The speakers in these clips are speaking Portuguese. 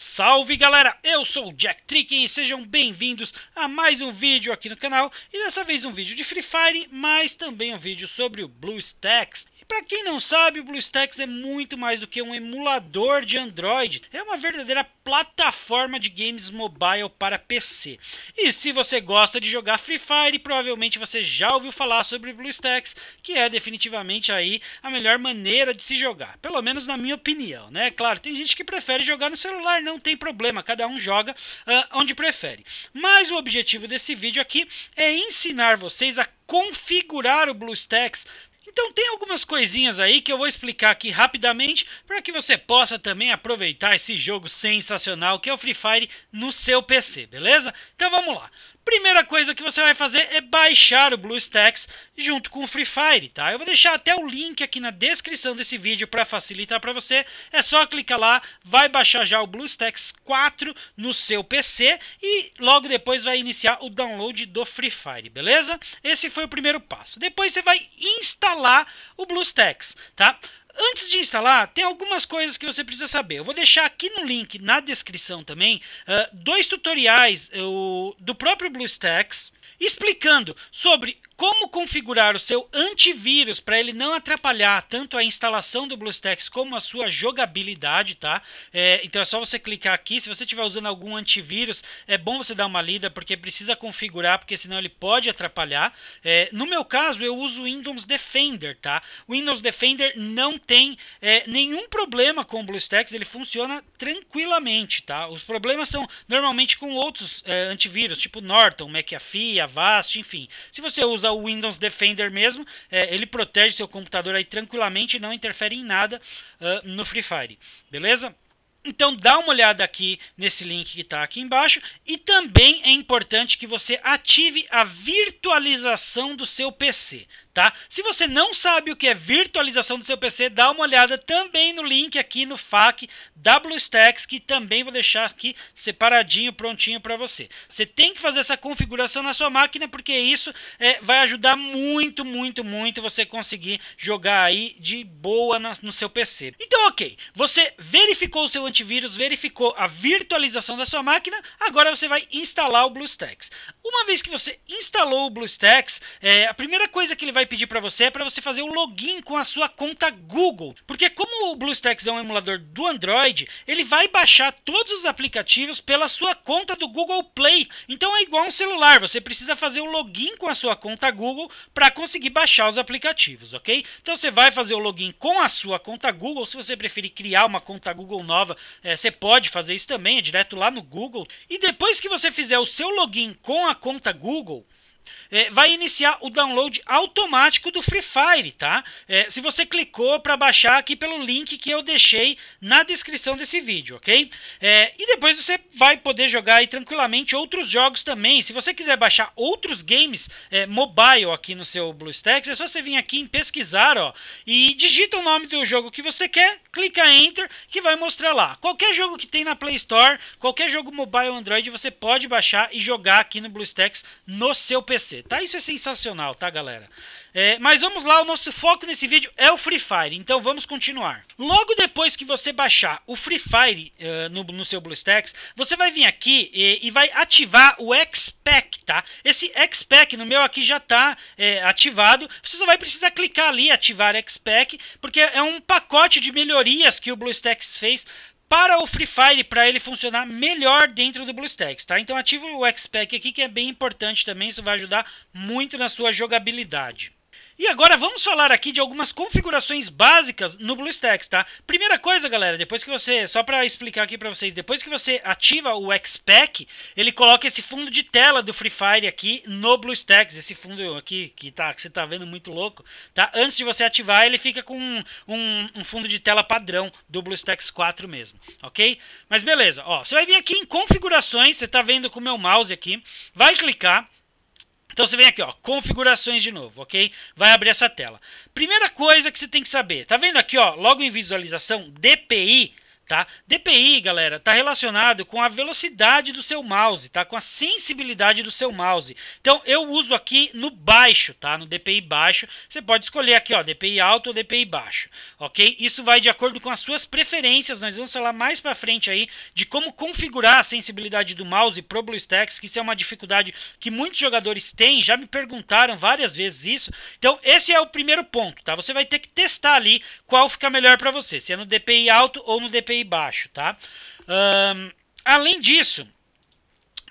Salve galera, eu sou o Jack Trick e sejam bem-vindos a mais um vídeo aqui no canal e dessa vez um vídeo de Free Fire, mas também um vídeo sobre o BlueStacks. Para quem não sabe, o BlueStacks é muito mais do que um emulador de Android, é uma verdadeira plataforma de games mobile para PC. E se você gosta de jogar Free Fire, provavelmente você já ouviu falar sobre BlueStacks, que é definitivamente aí a melhor maneira de se jogar, pelo menos na minha opinião, né? Claro, tem gente que prefere jogar no celular, não tem problema, cada um joga uh, onde prefere. Mas o objetivo desse vídeo aqui é ensinar vocês a configurar o BlueStacks então tem algumas coisinhas aí que eu vou explicar aqui rapidamente para que você possa também aproveitar esse jogo sensacional que é o Free Fire no seu PC, beleza? Então vamos lá primeira coisa que você vai fazer é baixar o BlueStacks junto com o Free Fire, tá? Eu vou deixar até o link aqui na descrição desse vídeo para facilitar para você. É só clicar lá, vai baixar já o BlueStacks 4 no seu PC e logo depois vai iniciar o download do Free Fire, beleza? Esse foi o primeiro passo. Depois você vai instalar o BlueStacks, tá? Antes de instalar, tem algumas coisas que você precisa saber. Eu vou deixar aqui no link, na descrição também, uh, dois tutoriais uh, do próprio BlueStacks explicando sobre como configurar o seu antivírus para ele não atrapalhar tanto a instalação do BlueStacks como a sua jogabilidade, tá? É, então é só você clicar aqui. Se você estiver usando algum antivírus, é bom você dar uma lida porque precisa configurar, porque senão ele pode atrapalhar. É, no meu caso, eu uso o Windows Defender, tá? O Windows Defender não tem é, nenhum problema com o BlueStacks, ele funciona tranquilamente, tá? Os problemas são normalmente com outros é, antivírus, tipo Norton, McAfee, Avast, enfim. Se você usa usa o Windows Defender mesmo, é, ele protege seu computador aí tranquilamente e não interfere em nada uh, no Free Fire, beleza? Então dá uma olhada aqui nesse link que está aqui embaixo e também é importante que você ative a virtualização do seu PC, tá? Se você não sabe o que é virtualização do seu PC, dá uma olhada também no link aqui no FAQ da BlueStacks que também vou deixar aqui separadinho, prontinho para você. Você tem que fazer essa configuração na sua máquina porque isso é, vai ajudar muito, muito, muito você conseguir jogar aí de boa na, no seu PC. Então ok, você verificou o seu antivírus verificou a virtualização da sua máquina, agora você vai instalar o BlueStacks. Uma vez que você instalou o BlueStacks, é, a primeira coisa que ele vai pedir para você é para você fazer o login com a sua conta Google, porque como o BlueStacks é um emulador do Android, ele vai baixar todos os aplicativos pela sua conta do Google Play. Então é igual um celular, você precisa fazer o login com a sua conta Google para conseguir baixar os aplicativos, ok? Então você vai fazer o login com a sua conta Google, se você preferir criar uma conta Google nova, é, você pode fazer isso também, é direto lá no Google. E depois que você fizer o seu login com a conta Google, é, vai iniciar o download automático do Free Fire, tá? É, se você clicou para baixar aqui pelo link que eu deixei na descrição desse vídeo, ok? É, e depois você vai poder jogar aí tranquilamente outros jogos também. Se você quiser baixar outros games é, mobile aqui no seu BlueStacks, é só você vir aqui em pesquisar, ó, e digita o nome do jogo que você quer, clica Enter, que vai mostrar lá. Qualquer jogo que tem na Play Store, qualquer jogo mobile Android, você pode baixar e jogar aqui no BlueStacks no seu PC acontecer, tá? Isso é sensacional, tá, galera? É, mas vamos lá, o nosso foco nesse vídeo é o Free Fire, então vamos continuar. Logo depois que você baixar o Free Fire uh, no, no, seu BlueStacks, você vai vir aqui e, eh, e vai ativar o X-Pack, tá? Esse X-Pack no meu aqui já tá é, ativado, você só vai precisar clicar ali, ativar X-Pack, porque é um pacote de melhorias que o BlueStacks fez para o Free Fire, para ele funcionar melhor dentro do BlueStacks, tá? Então ativa o X-Pack aqui que é bem importante também, isso vai ajudar muito na sua jogabilidade. E agora vamos falar aqui de algumas configurações básicas no BlueStacks, tá? Primeira coisa, galera, depois que você, só para explicar aqui para vocês, depois que você ativa o XPack, ele coloca esse fundo de tela do Free Fire aqui no BlueStacks, esse fundo aqui que tá que você tá vendo muito louco, tá? Antes de você ativar, ele fica com um, um, fundo de tela padrão do BlueStacks 4 mesmo, OK? Mas beleza, ó, você vai vir aqui em configurações, você tá vendo com o meu mouse aqui, vai clicar então você vem aqui, ó, configurações de novo, ok? Vai abrir essa tela. Primeira coisa que você tem que saber, tá vendo aqui, ó, logo em visualização, DPI Tá? DPI, galera, está relacionado com a velocidade do seu mouse, tá? com a sensibilidade do seu mouse. Então, eu uso aqui no baixo, tá? no DPI baixo. Você pode escolher aqui, ó, DPI alto ou DPI baixo. ok? Isso vai de acordo com as suas preferências. Nós vamos falar mais para frente aí de como configurar a sensibilidade do mouse pro BlueStacks, que isso é uma dificuldade que muitos jogadores têm. Já me perguntaram várias vezes isso. Então, esse é o primeiro ponto. tá? Você vai ter que testar ali qual fica melhor para você, se é no DPI alto ou no DPI aí baixo, tá? Um, além disso,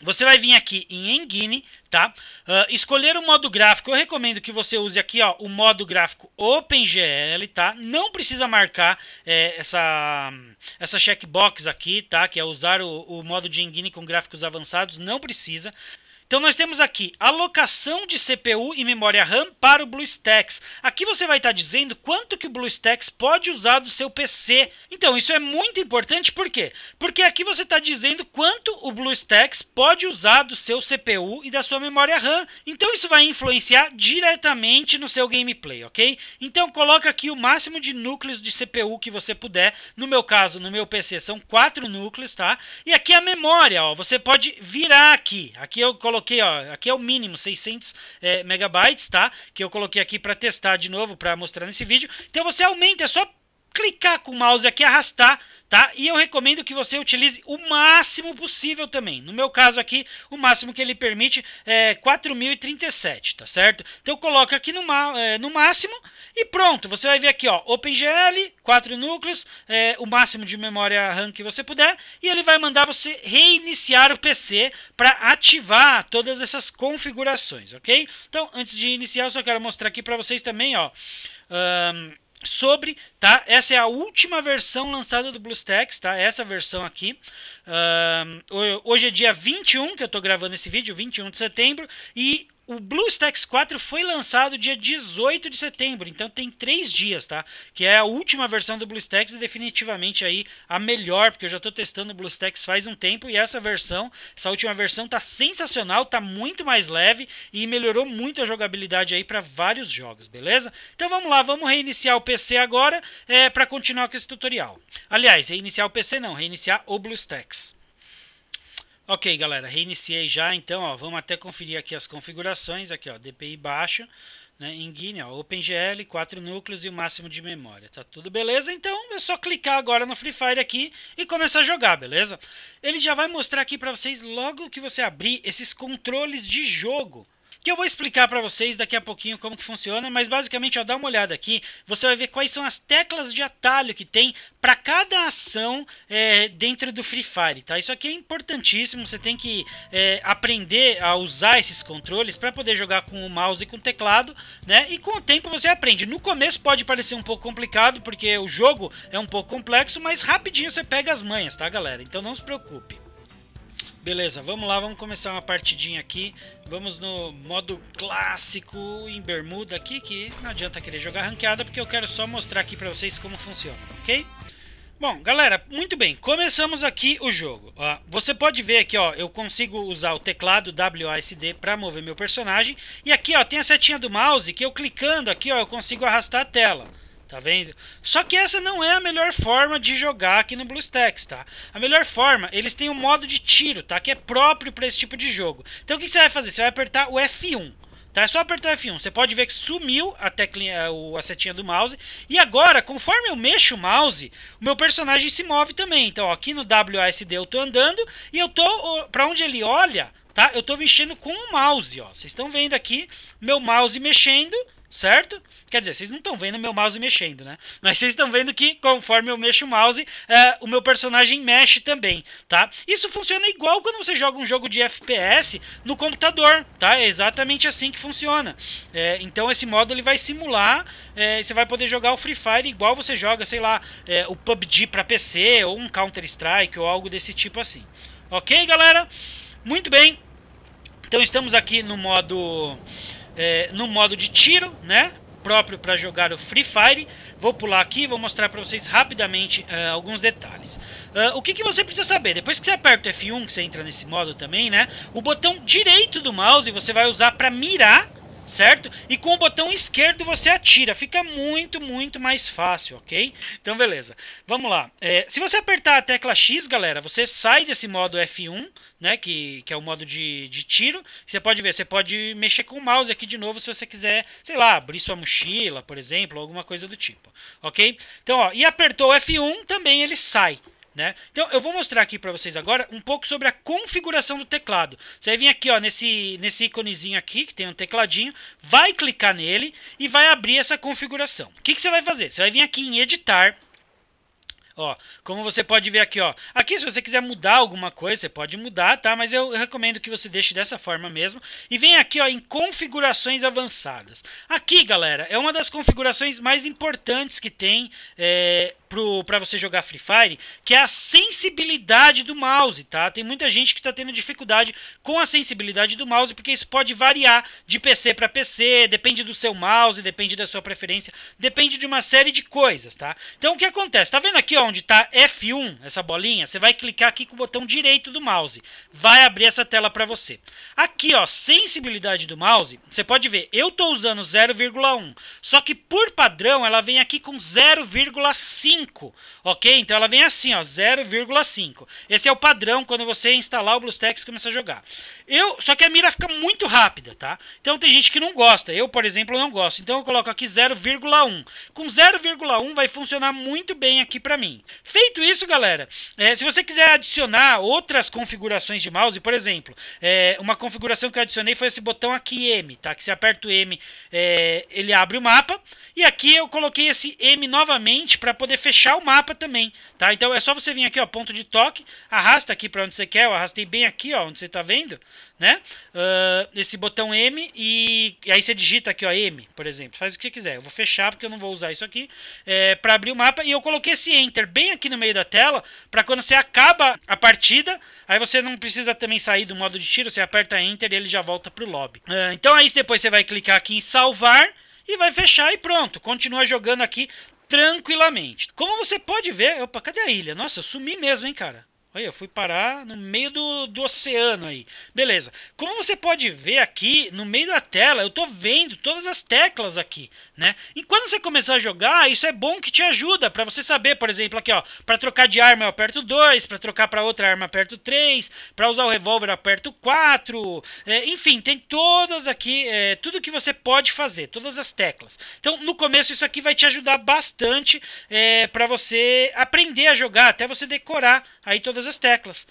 você vai vir aqui em Engine, tá? Uh, escolher o modo gráfico, eu recomendo que você use aqui, ó, o modo gráfico OpenGL, tá? Não precisa marcar é, essa, essa checkbox aqui, tá? Que é usar o, o modo de Engine com gráficos avançados, não precisa. Então nós temos aqui alocação de CPU e memória RAM para o BlueStacks. Aqui você vai estar dizendo quanto que o BlueStacks pode usar do seu PC. Então isso é muito importante por quê? Porque aqui você está dizendo quanto o BlueStacks pode usar do seu CPU e da sua memória RAM. Então isso vai influenciar diretamente no seu gameplay, ok? Então coloca aqui o máximo de núcleos de CPU que você puder. No meu caso, no meu PC são quatro núcleos, tá? E aqui a memória, ó, você pode virar aqui. Aqui eu coloquei coloquei, ó, aqui é o mínimo, 600 é, eh, megabytes, tá? Que eu coloquei aqui para testar de novo, para mostrar nesse vídeo. Então você aumenta, é só clicar com o mouse aqui, arrastar, tá? E eu recomendo que você utilize o máximo possível também. No meu caso aqui, o máximo que ele permite é 4037, tá certo? Então coloca aqui no, é, no máximo e pronto. Você vai ver aqui, ó, OpenGL, 4 núcleos, é, o máximo de memória RAM que você puder. E ele vai mandar você reiniciar o PC para ativar todas essas configurações, ok? Então, antes de iniciar, eu só quero mostrar aqui para vocês também, ó... Um, sobre, tá? Essa é a última versão lançada do BlueStacks, tá? Essa versão aqui. Uh, hoje é dia 21 que eu tô gravando esse vídeo, 21 de setembro, e o BlueStacks 4 foi lançado dia 18 de setembro, então tem três dias, tá? Que é a última versão do BlueStacks e definitivamente aí a melhor, porque eu já estou testando o BlueStacks faz um tempo e essa versão, essa última versão tá sensacional, tá muito mais leve e melhorou muito a jogabilidade aí para vários jogos, beleza? Então vamos lá, vamos reiniciar o PC agora é, para continuar com esse tutorial. Aliás, reiniciar o PC não, reiniciar o BlueStacks. Ok, galera, reiniciei já, então, ó, vamos até conferir aqui as configurações, aqui, ó, DPI baixo, né, em Guinea, ó, OpenGL, 4 núcleos e o máximo de memória, tá tudo beleza? Então, é só clicar agora no Free Fire aqui e começar a jogar, beleza? Ele já vai mostrar aqui para vocês, logo que você abrir, esses controles de jogo, que eu vou explicar para vocês daqui a pouquinho como que funciona, mas basicamente, ó, dá uma olhada aqui, você vai ver quais são as teclas de atalho que tem para cada ação é, dentro do Free Fire, tá? Isso aqui é importantíssimo, você tem que é, aprender a usar esses controles para poder jogar com o mouse e com o teclado, né? E com o tempo você aprende. No começo pode parecer um pouco complicado, porque o jogo é um pouco complexo, mas rapidinho você pega as manhas, tá, galera? Então não se preocupe. Beleza, vamos lá, vamos começar uma partidinha aqui. Vamos no modo clássico em bermuda aqui, que não adianta querer jogar ranqueada, porque eu quero só mostrar aqui pra vocês como funciona, ok? Bom, galera, muito bem, começamos aqui o jogo. Ó, você pode ver aqui, ó, eu consigo usar o teclado WASD para mover meu personagem. E aqui, ó, tem a setinha do mouse que eu clicando aqui, ó, eu consigo arrastar a tela tá vendo? Só que essa não é a melhor forma de jogar aqui no BlueStacks, tá? A melhor forma, eles têm um modo de tiro, tá? Que é próprio para esse tipo de jogo. Então o que você vai fazer? Você vai apertar o F1. Tá? É só apertar F1. Você pode ver que sumiu a, teclinha, a setinha do mouse. E agora, conforme eu mexo o mouse, o meu personagem se move também. Então, ó, aqui no WASD eu tô andando e eu tô. para onde ele olha, tá? Eu tô mexendo com o mouse, ó. Vocês estão vendo aqui meu mouse mexendo certo? Quer dizer, vocês não estão vendo meu mouse mexendo, né? Mas vocês estão vendo que conforme eu mexo o mouse, é, o meu personagem mexe também, tá? Isso funciona igual quando você joga um jogo de FPS no computador, tá? É exatamente assim que funciona. É, então esse modo ele vai simular, é, você vai poder jogar o Free Fire igual você joga, sei lá, é, o PUBG para PC ou um Counter Strike ou algo desse tipo assim. Ok, galera? Muito bem. Então estamos aqui no modo é, no modo de tiro, né? Próprio para jogar o Free Fire. Vou pular aqui e vou mostrar para vocês rapidamente uh, alguns detalhes. Uh, o que, que, você precisa saber? Depois que você aperta o F1, que você entra nesse modo também, né? O botão direito do mouse você vai usar para mirar certo? E com o botão esquerdo você atira, fica muito, muito mais fácil, ok? Então, beleza. Vamos lá. É, se você apertar a tecla X, galera, você sai desse modo F1, né, que, que é o modo de, de tiro. Você pode ver, você pode mexer com o mouse aqui de novo se você quiser, sei lá, abrir sua mochila, por exemplo, alguma coisa do tipo, ok? Então, ó, e apertou F1, também ele sai, né? Então eu vou mostrar aqui para vocês agora um pouco sobre a configuração do teclado. Você vai vir aqui ó, nesse, nesse íconezinho aqui, que tem um tecladinho, vai clicar nele e vai abrir essa configuração. O que, que você vai fazer? Você vai vir aqui em editar, Ó, como você pode ver aqui, ó. Aqui se você quiser mudar alguma coisa, você pode mudar, tá? Mas eu recomendo que você deixe dessa forma mesmo. E vem aqui, ó, em configurações avançadas. Aqui, galera, é uma das configurações mais importantes que tem é, para você jogar Free Fire, que é a sensibilidade do mouse, tá? Tem muita gente que está tendo dificuldade com a sensibilidade do mouse, porque isso pode variar de PC para PC, depende do seu mouse, depende da sua preferência, depende de uma série de coisas, tá? Então o que acontece? Tá vendo aqui ó, onde tá F1, essa bolinha? Você vai clicar aqui com o botão direito do mouse, vai abrir essa tela para você. Aqui ó, sensibilidade do mouse, você pode ver, eu tô usando 0,1, só que por padrão ela vem aqui com 0,5. 0,5, ok? Então ela vem assim, ó, 0,5. Esse é o padrão quando você instalar o BlueStacks e começar a jogar. Eu, só que a mira fica muito rápida, tá? Então tem gente que não gosta, eu, por exemplo, não gosto. Então eu coloco aqui 0,1. Com 0,1 vai funcionar muito bem aqui pra mim. Feito isso, galera, é, se você quiser adicionar outras configurações de mouse, por exemplo, é, uma configuração que eu adicionei foi esse botão aqui M, tá? Que você aperta o M, é, ele abre o mapa. E aqui eu coloquei esse M novamente para poder fechar o mapa também, tá? Então é só você vir aqui, ó, ponto de toque, arrasta aqui para onde você quer, eu arrastei bem aqui, ó, onde você tá vendo, né? Uh, esse botão M e, e, aí você digita aqui, ó, M, por exemplo, faz o que você quiser. Eu vou fechar porque eu não vou usar isso aqui é, para abrir o mapa e eu coloquei esse Enter bem aqui no meio da tela para quando você acaba a partida, aí você não precisa também sair do modo de tiro, você aperta Enter e ele já volta pro lobby. Uh, então aí é depois você vai clicar aqui em salvar e vai fechar e pronto. Continua jogando aqui tranquilamente. Como você pode ver, opa, cadê a ilha? Nossa, eu sumi mesmo, hein, cara. Aí eu fui parar no meio do, do oceano aí. Beleza. Como você pode ver aqui, no meio da tela, eu tô vendo todas as teclas aqui, né? E quando você começar a jogar, isso é bom que te ajuda para você saber, por exemplo, aqui ó, para trocar de arma eu aperto 2, para trocar para outra arma aperto 3, para usar o revólver aperto 4. É, enfim, tem todas aqui, é, tudo que você pode fazer, todas as teclas. Então, no começo isso aqui vai te ajudar bastante é, para você aprender a jogar, até você decorar aí todas as teclas.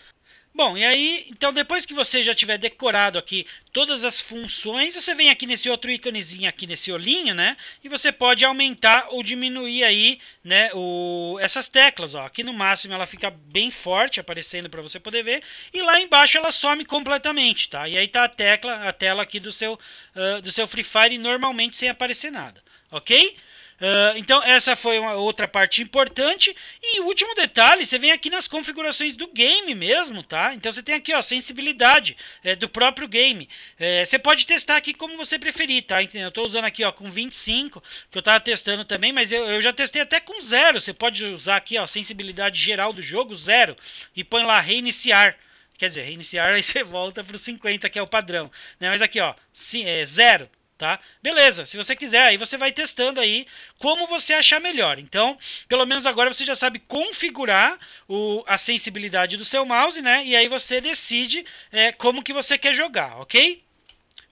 Bom, e aí, então depois que você já tiver decorado aqui todas as funções, você vem aqui nesse outro íconezinho aqui nesse olhinho, né? E você pode aumentar ou diminuir aí, né, o, essas teclas, ó. Aqui no máximo ela fica bem forte aparecendo para você poder ver, e lá embaixo ela some completamente, tá? E aí tá a tecla, a tela aqui do seu uh, do seu Free Fire normalmente sem aparecer nada. OK? Ah, então, essa foi uma outra parte importante. E último detalhe, você vem aqui nas configurações do game mesmo, tá? Então, você tem aqui, ó, sensibilidade é, do próprio game. É, você pode testar aqui como você preferir, tá? Eu estou usando aqui, ó, com 25, que eu estava testando também, mas eu, eu, já testei até com zero. Você pode usar aqui, ó, sensibilidade geral do jogo, zero. E põe lá, reiniciar. Quer dizer, reiniciar, aí você volta para o 50, que é o padrão. Né? Mas aqui, ó, sim, é zero tá? Beleza, se você quiser, aí você vai testando aí como você achar melhor. Então, pelo menos agora você já sabe configurar o, a sensibilidade do seu mouse, né? E aí você decide é, como que você quer jogar, ok?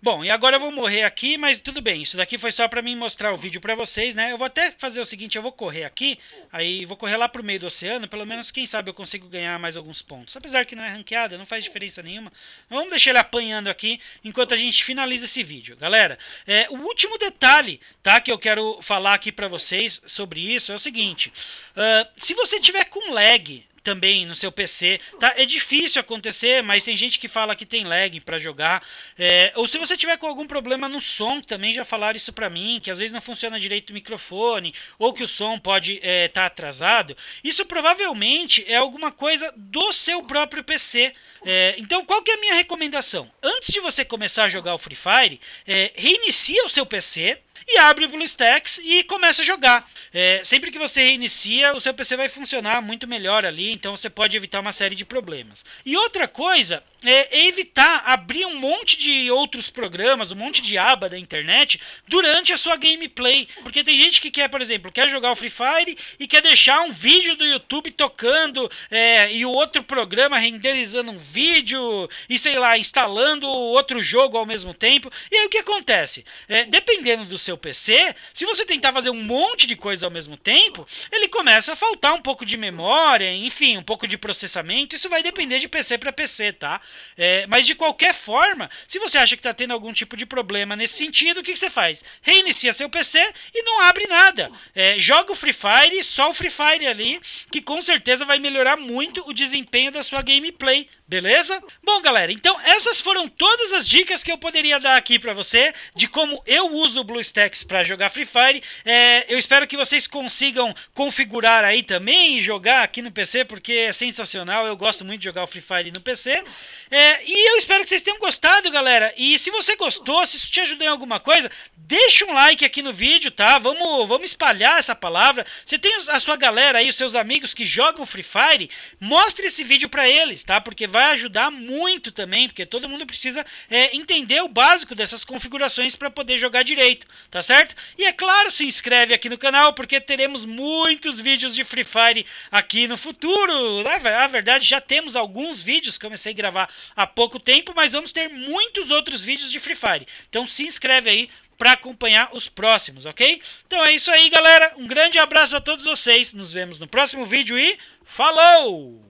Bom, e agora eu vou morrer aqui, mas tudo bem. Isso daqui foi só para mim mostrar o vídeo para vocês, né? Eu vou até fazer o seguinte, eu vou correr aqui, aí vou correr lá pro meio do oceano, pelo menos quem sabe eu consigo ganhar mais alguns pontos. Apesar que não é ranqueada, não faz diferença nenhuma. Vamos deixar ele apanhando aqui enquanto a gente finaliza esse vídeo. Galera, é, o último detalhe, tá, que eu quero falar aqui para vocês sobre isso é o seguinte. Uh, se você tiver com lag também no seu PC. Tá? É difícil acontecer, mas tem gente que fala que tem lag para jogar. É, ou se você tiver com algum problema no som, também já falaram isso para mim, que às vezes não funciona direito o microfone, ou que o som pode estar é, tá atrasado. Isso provavelmente é alguma coisa do seu próprio PC. É, então, qual que é a minha recomendação? Antes de você começar a jogar o Free Fire, é, reinicia o seu PC e abre o BlueStacks e começa a jogar. É, sempre que você reinicia, o seu PC vai funcionar muito melhor ali, então você pode evitar uma série de problemas. E outra coisa é, evitar abrir um monte de outros programas, um monte de aba da internet durante a sua gameplay. Porque tem gente que quer, por exemplo, quer jogar o Free Fire e quer deixar um vídeo do YouTube tocando é, e o outro programa renderizando um vídeo e sei lá, instalando outro jogo ao mesmo tempo. E aí o que acontece? É, dependendo do seu PC, se você tentar fazer um monte de coisa ao mesmo tempo, ele começa a faltar um pouco de memória, enfim, um pouco de processamento. Isso vai depender de PC para PC, tá? É, mas de qualquer forma, se você acha que está tendo algum tipo de problema nesse sentido, o que, que, você faz? Reinicia seu PC e não abre nada. É, joga o Free Fire, só o Free Fire ali, que com certeza vai melhorar muito o desempenho da sua gameplay. Beleza? Bom, galera, então essas foram todas as dicas que eu poderia dar aqui para você de como eu uso o BlueStacks para jogar Free Fire. É, eu espero que vocês consigam configurar aí também e jogar aqui no PC, porque é sensacional. Eu gosto muito de jogar o Free Fire no PC. É, e eu espero que vocês tenham gostado, galera. E se você gostou, se isso te ajudou em alguma coisa, deixa um like aqui no vídeo, tá? Vamos, vamos espalhar essa palavra. Você tem a sua galera aí, os seus amigos que jogam Free Fire, mostre esse vídeo para eles, tá? Porque vai ajudar muito também, porque todo mundo precisa é, entender o básico dessas configurações para poder jogar direito, tá certo? E é claro, se inscreve aqui no canal, porque teremos muitos vídeos de Free Fire aqui no futuro. Na verdade, já temos alguns vídeos, comecei a gravar há pouco tempo, mas vamos ter muitos outros vídeos de Free Fire. Então se inscreve aí para acompanhar os próximos, ok? Então é isso aí, galera. Um grande abraço a todos vocês. Nos vemos no próximo vídeo e falou!